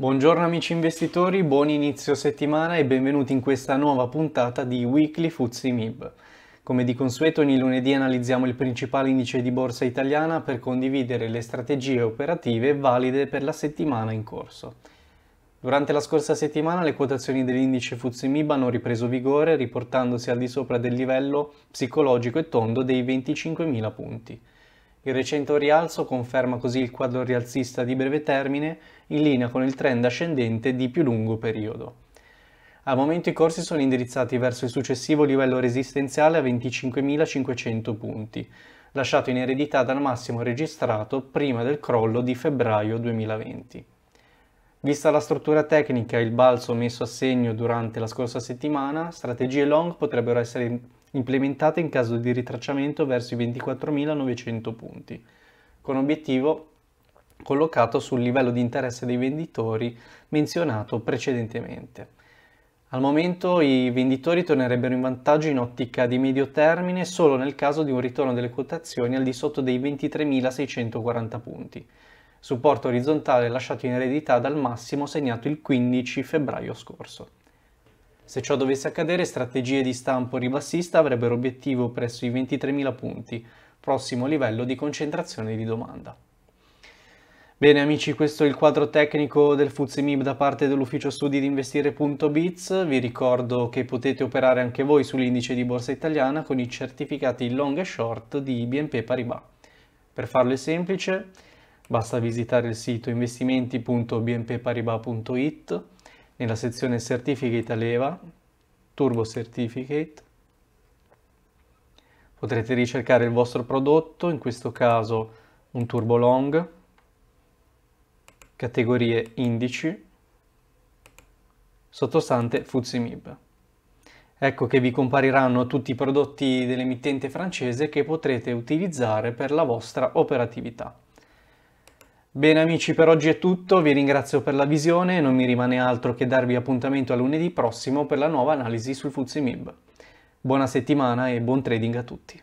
Buongiorno amici investitori, buon inizio settimana e benvenuti in questa nuova puntata di Weekly Fuzzi MIB. Come di consueto ogni lunedì analizziamo il principale indice di borsa italiana per condividere le strategie operative valide per la settimana in corso. Durante la scorsa settimana le quotazioni dell'indice Fuzzi MIB hanno ripreso vigore riportandosi al di sopra del livello psicologico e tondo dei 25.000 punti. Il recente rialzo conferma così il quadro rialzista di breve termine in linea con il trend ascendente di più lungo periodo. Al momento i corsi sono indirizzati verso il successivo livello resistenziale a 25.500 punti, lasciato in eredità dal massimo registrato prima del crollo di febbraio 2020. Vista la struttura tecnica e il balzo messo a segno durante la scorsa settimana, strategie long potrebbero essere implementate in caso di ritracciamento verso i 24.900 punti, con obiettivo collocato sul livello di interesse dei venditori menzionato precedentemente. Al momento i venditori tornerebbero in vantaggio in ottica di medio termine solo nel caso di un ritorno delle quotazioni al di sotto dei 23.640 punti, supporto orizzontale lasciato in eredità dal massimo segnato il 15 febbraio scorso. Se ciò dovesse accadere, strategie di stampo ribassista avrebbero obiettivo presso i 23.000 punti, prossimo livello di concentrazione di domanda. Bene amici, questo è il quadro tecnico del FUZIMIB da parte dell'ufficio studi di investire.biz. Vi ricordo che potete operare anche voi sull'indice di borsa italiana con i certificati long e short di BNP Paribas. Per farlo è semplice, basta visitare il sito investimenti.bnpparibas.it nella sezione Certificate a leva, Turbo Certificate, potrete ricercare il vostro prodotto, in questo caso un turbo long, categorie indici, sottostante FUZIMIB. Ecco che vi compariranno tutti i prodotti dell'emittente francese che potrete utilizzare per la vostra operatività. Bene amici, per oggi è tutto, vi ringrazio per la visione e non mi rimane altro che darvi appuntamento a lunedì prossimo per la nuova analisi sul FTSE MIB. Buona settimana e buon trading a tutti.